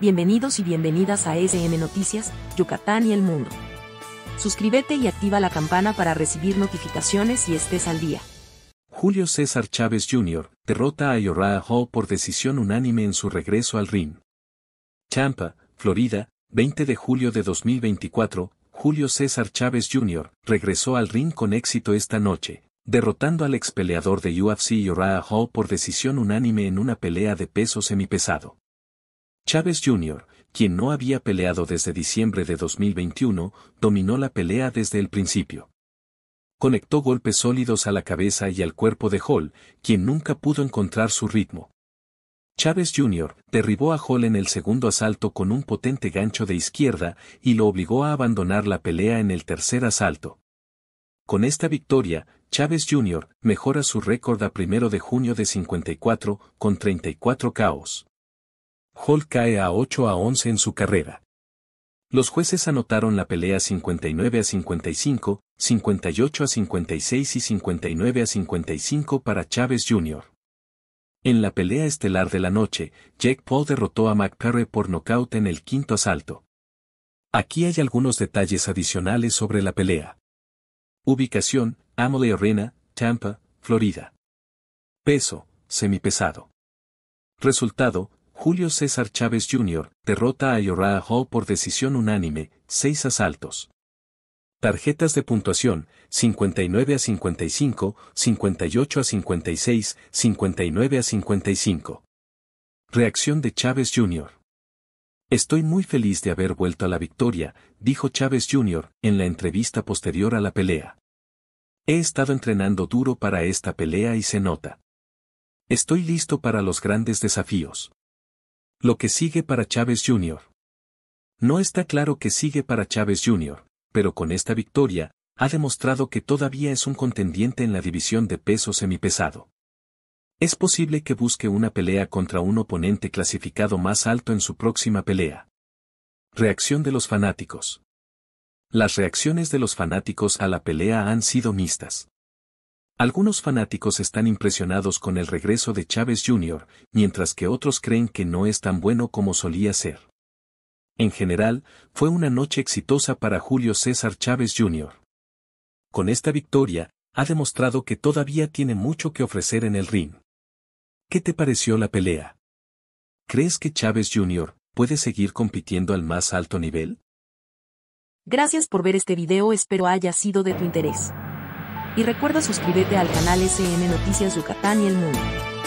Bienvenidos y bienvenidas a SM Noticias, Yucatán y el mundo. Suscríbete y activa la campana para recibir notificaciones y estés al día. Julio César Chávez Jr. derrota a Yorah Hall por decisión unánime en su regreso al ring. Champa, Florida, 20 de julio de 2024, Julio César Chávez Jr. regresó al ring con éxito esta noche, derrotando al ex peleador de UFC Yorah Hall por decisión unánime en una pelea de peso semipesado. Chávez Jr., quien no había peleado desde diciembre de 2021, dominó la pelea desde el principio. Conectó golpes sólidos a la cabeza y al cuerpo de Hall, quien nunca pudo encontrar su ritmo. Chávez Jr. derribó a Hall en el segundo asalto con un potente gancho de izquierda y lo obligó a abandonar la pelea en el tercer asalto. Con esta victoria, Chávez Jr. mejora su récord a primero de junio de 54 con 34 caos. Hall cae a 8 a 11 en su carrera. Los jueces anotaron la pelea 59 a 55, 58 a 56 y 59 a 55 para Chávez Jr. En la pelea estelar de la noche, Jack Paul derrotó a McParry por nocaut en el quinto asalto. Aquí hay algunos detalles adicionales sobre la pelea. Ubicación, Amalie Arena, Tampa, Florida. Peso, semipesado. Resultado, Julio César Chávez Jr. derrota a Yoraha Hall por decisión unánime, 6 asaltos. Tarjetas de puntuación, 59 a 55, 58 a 56, 59 a 55. Reacción de Chávez Jr. Estoy muy feliz de haber vuelto a la victoria, dijo Chávez Jr. en la entrevista posterior a la pelea. He estado entrenando duro para esta pelea y se nota. Estoy listo para los grandes desafíos. Lo que sigue para Chávez Jr. No está claro que sigue para Chávez Jr., pero con esta victoria, ha demostrado que todavía es un contendiente en la división de peso semipesado. Es posible que busque una pelea contra un oponente clasificado más alto en su próxima pelea. Reacción de los fanáticos. Las reacciones de los fanáticos a la pelea han sido mixtas. Algunos fanáticos están impresionados con el regreso de Chávez Jr., mientras que otros creen que no es tan bueno como solía ser. En general, fue una noche exitosa para Julio César Chávez Jr. Con esta victoria, ha demostrado que todavía tiene mucho que ofrecer en el ring. ¿Qué te pareció la pelea? ¿Crees que Chávez Jr. puede seguir compitiendo al más alto nivel? Gracias por ver este video espero haya sido de tu interés y recuerda suscribirte al canal SN Noticias Yucatán y el Mundo.